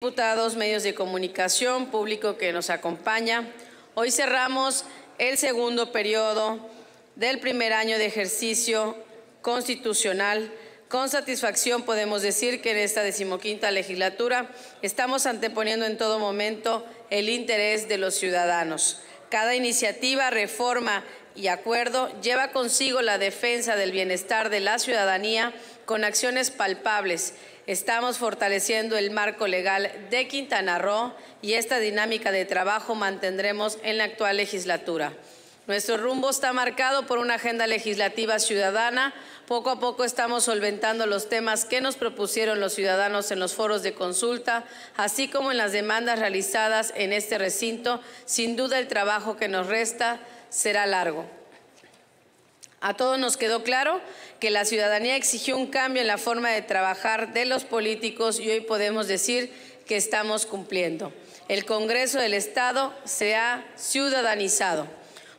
Diputados, medios de comunicación, público que nos acompaña, hoy cerramos el segundo periodo del primer año de ejercicio constitucional. Con satisfacción podemos decir que en esta decimoquinta legislatura estamos anteponiendo en todo momento el interés de los ciudadanos. Cada iniciativa, reforma y acuerdo lleva consigo la defensa del bienestar de la ciudadanía con acciones palpables. Estamos fortaleciendo el marco legal de Quintana Roo y esta dinámica de trabajo mantendremos en la actual legislatura. Nuestro rumbo está marcado por una agenda legislativa ciudadana. Poco a poco estamos solventando los temas que nos propusieron los ciudadanos en los foros de consulta, así como en las demandas realizadas en este recinto. Sin duda el trabajo que nos resta será largo. A todos nos quedó claro que la ciudadanía exigió un cambio en la forma de trabajar de los políticos y hoy podemos decir que estamos cumpliendo. El Congreso del Estado se ha ciudadanizado.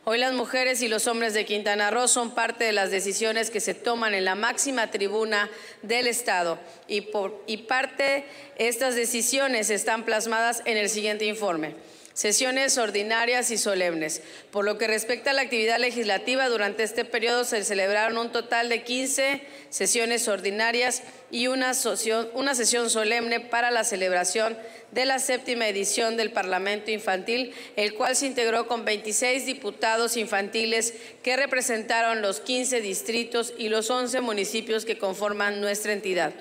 Hoy las mujeres y los hombres de Quintana Roo son parte de las decisiones que se toman en la máxima tribuna del Estado y, y parte de estas decisiones están plasmadas en el siguiente informe sesiones ordinarias y solemnes. Por lo que respecta a la actividad legislativa, durante este periodo se celebraron un total de 15 sesiones ordinarias y una, sesión solemne para la celebración de la séptima edición del Parlamento Infantil, el cual se integró con 26 diputados infantiles que representaron los 15 distritos y los 11 municipios que conforman nuestra entidad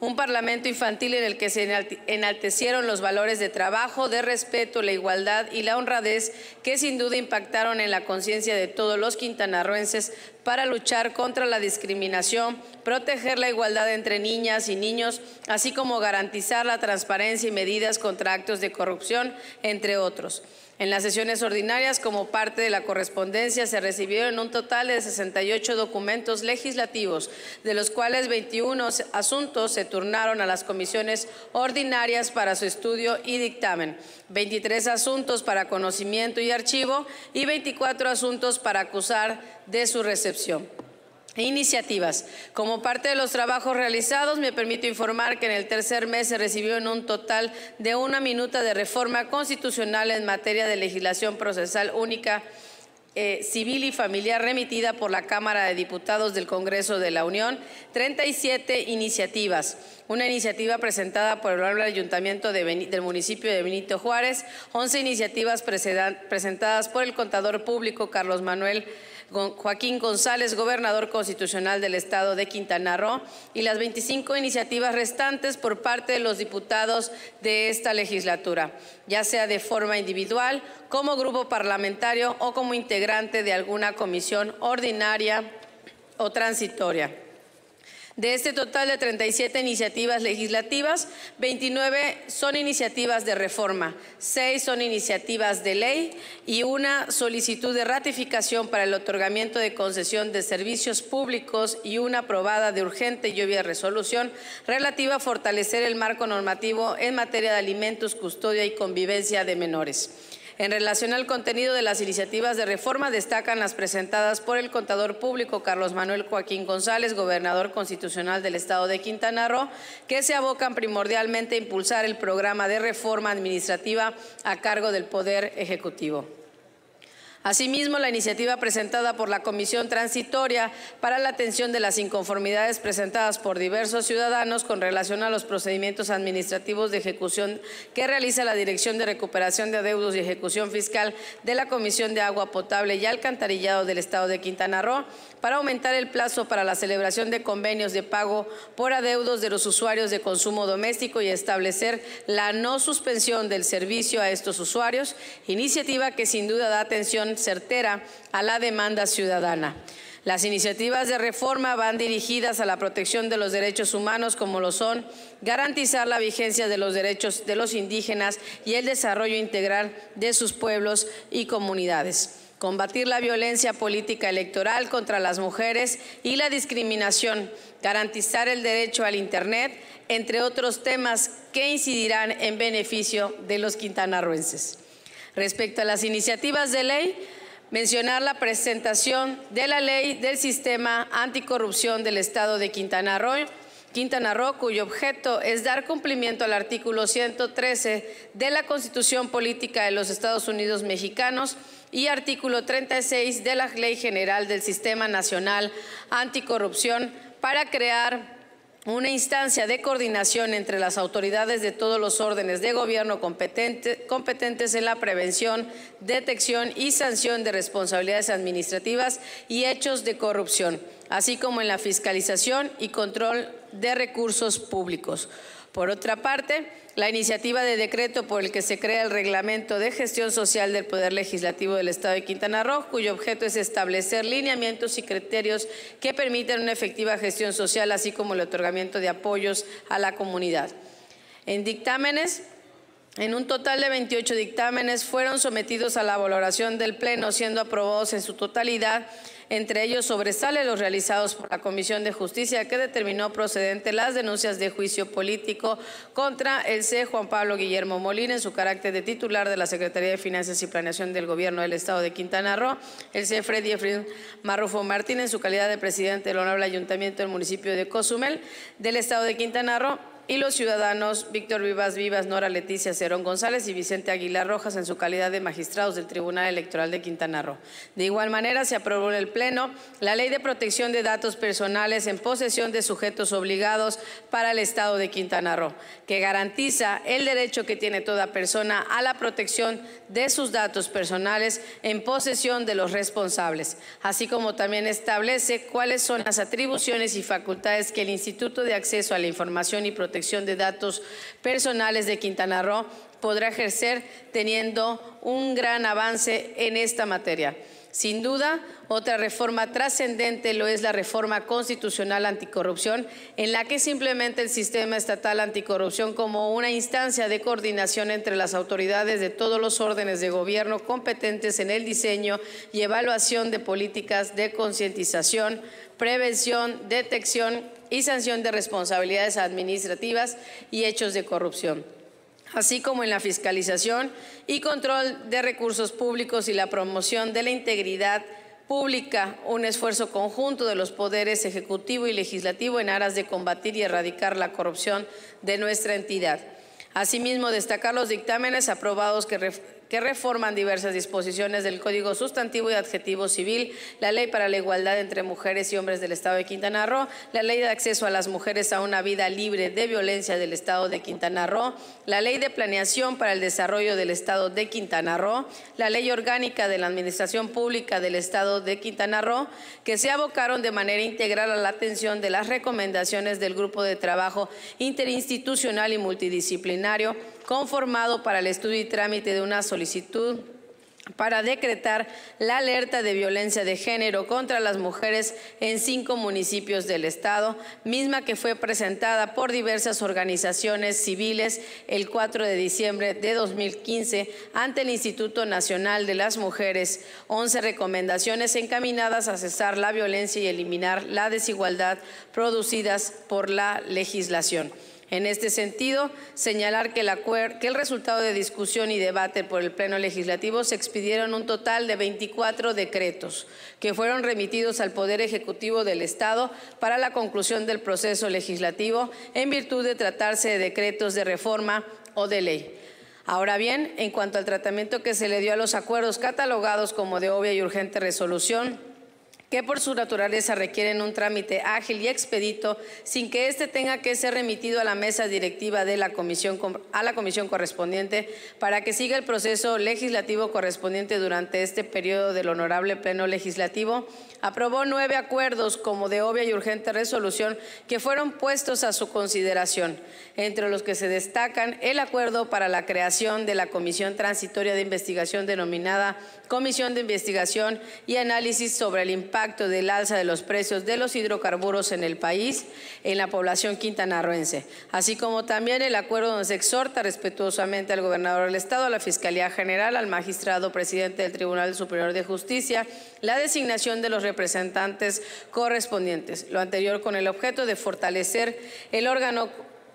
un parlamento infantil en el que se enaltecieron los valores de trabajo, de respeto, la igualdad y la honradez que sin duda impactaron en la conciencia de todos los quintanarruenses para luchar contra la discriminación, proteger la igualdad entre niñas y niños, así como garantizar la transparencia y medidas contra actos de corrupción, entre otros. En las sesiones ordinarias, como parte de la correspondencia, se recibieron un total de 68 documentos legislativos, de los cuales 21 asuntos se turnaron a las comisiones ordinarias para su estudio y dictamen, 23 asuntos para conocimiento y archivo y 24 asuntos para acusar de su recepción. E iniciativas. Como parte de los trabajos realizados, me permito informar que en el tercer mes se recibió en un total de una minuta de reforma constitucional en materia de legislación procesal única eh, civil y familiar remitida por la Cámara de Diputados del Congreso de la Unión, 37 iniciativas. Una iniciativa presentada por el Ayuntamiento del municipio de Benito Juárez, 11 iniciativas presentadas por el contador público Carlos Manuel Joaquín González, gobernador constitucional del Estado de Quintana Roo, y las 25 iniciativas restantes por parte de los diputados de esta legislatura, ya sea de forma individual, como grupo parlamentario o como integrante de alguna comisión ordinaria o transitoria. De este total de 37 iniciativas legislativas, 29 son iniciativas de reforma, 6 son iniciativas de ley y una solicitud de ratificación para el otorgamiento de concesión de servicios públicos y una aprobada de urgente y obvia resolución relativa a fortalecer el marco normativo en materia de alimentos, custodia y convivencia de menores. En relación al contenido de las iniciativas de reforma, destacan las presentadas por el contador público Carlos Manuel Joaquín González, gobernador constitucional del Estado de Quintana Roo, que se abocan primordialmente a impulsar el programa de reforma administrativa a cargo del Poder Ejecutivo. Asimismo, la iniciativa presentada por la Comisión Transitoria para la atención de las inconformidades presentadas por diversos ciudadanos con relación a los procedimientos administrativos de ejecución que realiza la Dirección de Recuperación de Adeudos y Ejecución Fiscal de la Comisión de Agua Potable y Alcantarillado del Estado de Quintana Roo para aumentar el plazo para la celebración de convenios de pago por adeudos de los usuarios de consumo doméstico y establecer la no suspensión del servicio a estos usuarios, iniciativa que sin duda da atención certera a la demanda ciudadana. Las iniciativas de reforma van dirigidas a la protección de los derechos humanos como lo son garantizar la vigencia de los derechos de los indígenas y el desarrollo integral de sus pueblos y comunidades combatir la violencia política electoral contra las mujeres y la discriminación, garantizar el derecho al Internet, entre otros temas que incidirán en beneficio de los quintanarruenses. Respecto a las iniciativas de ley, mencionar la presentación de la ley del sistema anticorrupción del Estado de Quintana Roo, Quintana Roo, cuyo objeto es dar cumplimiento al artículo 113 de la Constitución Política de los Estados Unidos Mexicanos y artículo 36 de la Ley General del Sistema Nacional Anticorrupción para crear una instancia de coordinación entre las autoridades de todos los órdenes de gobierno competentes en la prevención, detección y sanción de responsabilidades administrativas y hechos de corrupción, así como en la fiscalización y control de recursos públicos. Por otra parte, la iniciativa de decreto por el que se crea el Reglamento de Gestión Social del Poder Legislativo del Estado de Quintana Roo, cuyo objeto es establecer lineamientos y criterios que permitan una efectiva gestión social, así como el otorgamiento de apoyos a la comunidad. En dictámenes, en un total de 28 dictámenes fueron sometidos a la valoración del Pleno, siendo aprobados en su totalidad. Entre ellos sobresale los realizados por la Comisión de Justicia, que determinó procedente las denuncias de juicio político contra el C. Juan Pablo Guillermo Molina en su carácter de titular de la Secretaría de Finanzas y Planeación del Gobierno del Estado de Quintana Roo, el C. Freddy Efrín Marrufo Martín en su calidad de presidente del Honorable Ayuntamiento del municipio de Cozumel del Estado de Quintana Roo, y los ciudadanos Víctor Vivas Vivas, Nora Leticia Cerón González y Vicente Aguilar Rojas en su calidad de magistrados del Tribunal Electoral de Quintana Roo. De igual manera, se aprobó en el Pleno la Ley de Protección de Datos Personales en posesión de sujetos obligados para el Estado de Quintana Roo, que garantiza el derecho que tiene toda persona a la protección de sus datos personales en posesión de los responsables, así como también establece cuáles son las atribuciones y facultades que el Instituto de Acceso a la Información y Protección de Datos Personales de Quintana Roo podrá ejercer teniendo un gran avance en esta materia. Sin duda, otra reforma trascendente lo es la reforma constitucional anticorrupción, en la que se implementa el sistema estatal anticorrupción como una instancia de coordinación entre las autoridades de todos los órdenes de gobierno competentes en el diseño y evaluación de políticas de concientización, prevención, detección y sanción de responsabilidades administrativas y hechos de corrupción así como en la fiscalización y control de recursos públicos y la promoción de la integridad pública, un esfuerzo conjunto de los poderes ejecutivo y legislativo en aras de combatir y erradicar la corrupción de nuestra entidad. Asimismo, destacar los dictámenes aprobados que que reforman diversas disposiciones del Código Sustantivo y Adjetivo Civil, la Ley para la Igualdad entre Mujeres y Hombres del Estado de Quintana Roo, la Ley de Acceso a las Mujeres a una Vida Libre de Violencia del Estado de Quintana Roo, la Ley de Planeación para el Desarrollo del Estado de Quintana Roo, la Ley Orgánica de la Administración Pública del Estado de Quintana Roo, que se abocaron de manera integral a la atención de las recomendaciones del Grupo de Trabajo Interinstitucional y Multidisciplinario conformado para el estudio y trámite de una solicitud para decretar la alerta de violencia de género contra las mujeres en cinco municipios del estado, misma que fue presentada por diversas organizaciones civiles el 4 de diciembre de 2015 ante el Instituto Nacional de las Mujeres. 11 recomendaciones encaminadas a cesar la violencia y eliminar la desigualdad producidas por la legislación. En este sentido, señalar que el, resultado de discusión y debate por el Pleno Legislativo se expidieron un total de 24 decretos que fueron remitidos al Poder Ejecutivo del Estado para la conclusión del proceso legislativo en virtud de tratarse de decretos de reforma o de ley. Ahora bien, en cuanto al tratamiento que se le dio a los acuerdos catalogados como de obvia y urgente resolución, que por su naturaleza requieren un trámite ágil y expedito sin que éste tenga que ser remitido a la mesa directiva de la comisión, a la comisión correspondiente para que siga el proceso legislativo correspondiente durante este periodo del honorable pleno legislativo, aprobó nueve acuerdos como de obvia y urgente resolución que fueron puestos a su consideración, entre los que se destacan el acuerdo para la creación de la Comisión Transitoria de Investigación denominada Comisión de Investigación y Análisis sobre el impacto del alza de los precios de los hidrocarburos en el país, en la población quintanarroense, así como también el acuerdo donde se exhorta respetuosamente al gobernador del Estado, a la Fiscalía General, al magistrado presidente del Tribunal Superior de Justicia, la designación de los representantes correspondientes. Lo anterior con el objeto de fortalecer el órgano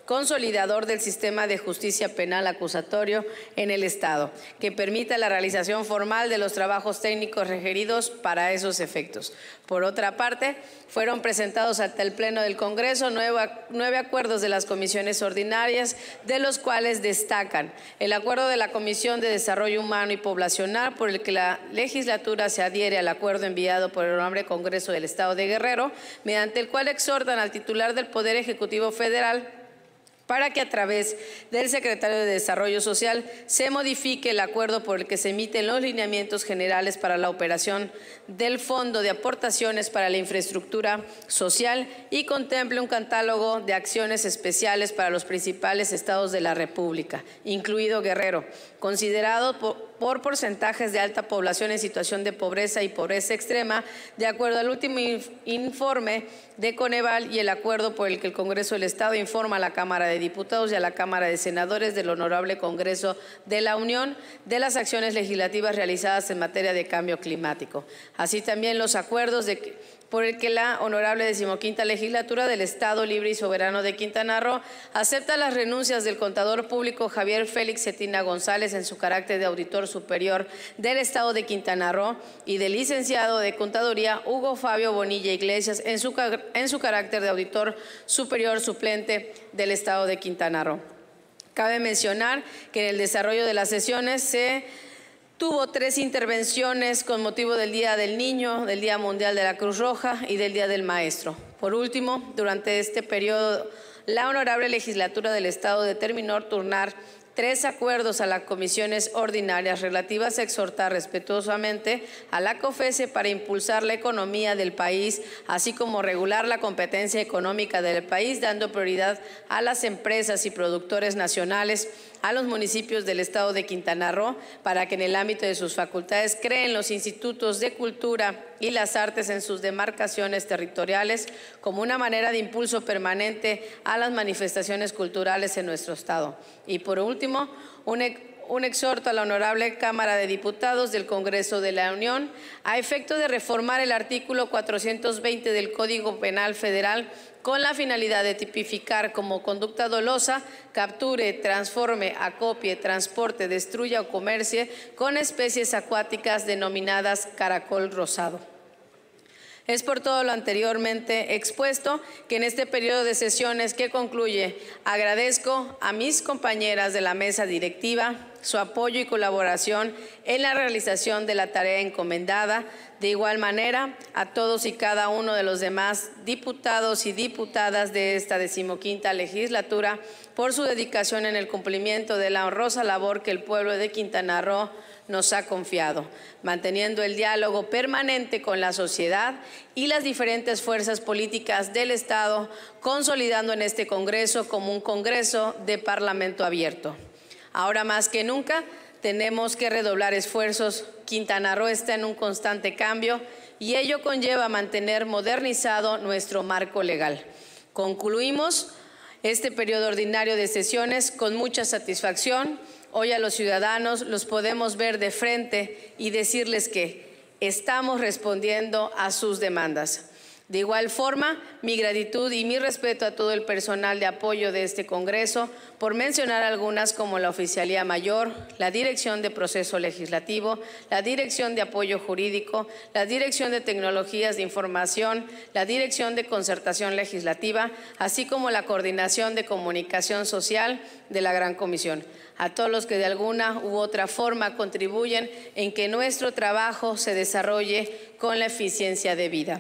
consolidador del sistema de justicia penal acusatorio en el Estado, que permita la realización formal de los trabajos técnicos requeridos para esos efectos. Por otra parte, fueron presentados ante el Pleno del Congreso nueve, acuerdos de las comisiones ordinarias, de los cuales destacan el acuerdo de la Comisión de Desarrollo Humano y Poblacional, por el que la legislatura se adhiere al acuerdo enviado por el honorable Congreso del Estado de Guerrero, mediante el cual exhortan al titular del Poder Ejecutivo Federal para que a través del secretario de Desarrollo Social se modifique el acuerdo por el que se emiten los lineamientos generales para la operación del Fondo de Aportaciones para la Infraestructura Social y contemple un catálogo de acciones especiales para los principales estados de la República, incluido Guerrero, considerado por por porcentajes de alta población en situación de pobreza y pobreza extrema, de acuerdo al último informe de Coneval y el acuerdo por el que el Congreso del Estado informa a la Cámara de Diputados y a la Cámara de Senadores del Honorable Congreso de la Unión de las acciones legislativas realizadas en materia de cambio climático. Así también los acuerdos de por el que la honorable decimoquinta legislatura del Estado Libre y Soberano de Quintana Roo acepta las renuncias del contador público Javier Félix Cetina González en su carácter de auditor superior del Estado de Quintana Roo y del licenciado de Contaduría Hugo Fabio Bonilla Iglesias en su, en su carácter de auditor superior suplente del Estado de Quintana Roo. Cabe mencionar que en el desarrollo de las sesiones se Tuvo tres intervenciones con motivo del Día del Niño, del Día Mundial de la Cruz Roja y del Día del Maestro. Por último, durante este periodo, la Honorable Legislatura del Estado determinó turnar tres acuerdos a las comisiones ordinarias relativas a exhortar respetuosamente a la COFESE para impulsar la economía del país, así como regular la competencia económica del país, dando prioridad a las empresas y productores nacionales a los municipios del estado de Quintana Roo para que en el ámbito de sus facultades creen los institutos de cultura y las artes en sus demarcaciones territoriales como una manera de impulso permanente a las manifestaciones culturales en nuestro estado. Y por último, un e- un exhorto a la Honorable Cámara de Diputados del Congreso de la Unión a efecto de reformar el artículo 420 del Código Penal Federal con la finalidad de tipificar como conducta dolosa, capture, transforme, acopie, transporte, destruya o comercie con especies acuáticas denominadas caracol rosado. Es por todo lo anteriormente expuesto que en este periodo de sesiones que concluye agradezco a mis compañeras de la mesa directiva su apoyo y colaboración en la realización de la tarea encomendada, de igual manera a todos y cada uno de los demás diputados y diputadas de esta decimoquinta legislatura por su dedicación en el cumplimiento de la honrosa labor que el pueblo de Quintana Roo nos ha confiado, manteniendo el diálogo permanente con la sociedad y las diferentes fuerzas políticas del Estado, consolidando en este Congreso como un Congreso de Parlamento abierto. Ahora más que nunca, tenemos que redoblar esfuerzos. Quintana Roo está en un constante cambio y ello conlleva mantener modernizado nuestro marco legal. Concluimos este periodo ordinario de sesiones con mucha satisfacción Hoy a los ciudadanos los podemos ver de frente y decirles que estamos respondiendo a sus demandas. De igual forma, mi gratitud y mi respeto a todo el personal de apoyo de este Congreso, por mencionar algunas como la Oficialía Mayor, la Dirección de Proceso Legislativo, la Dirección de Apoyo Jurídico, la Dirección de Tecnologías de Información, la Dirección de Concertación Legislativa, así como la Coordinación de Comunicación Social de la Gran Comisión. A todos los que de alguna u otra forma contribuyen en que nuestro trabajo se desarrolle con la eficiencia debida.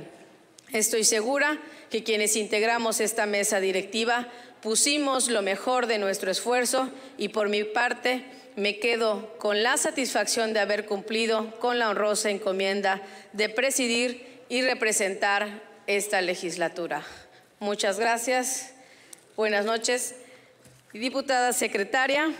Estoy segura que quienes integramos esta mesa directiva pusimos lo mejor de nuestro esfuerzo y por mi parte me quedo con la satisfacción de haber cumplido con la honrosa encomienda de presidir y representar esta legislatura. Muchas gracias. Buenas noches. Diputada secretaria.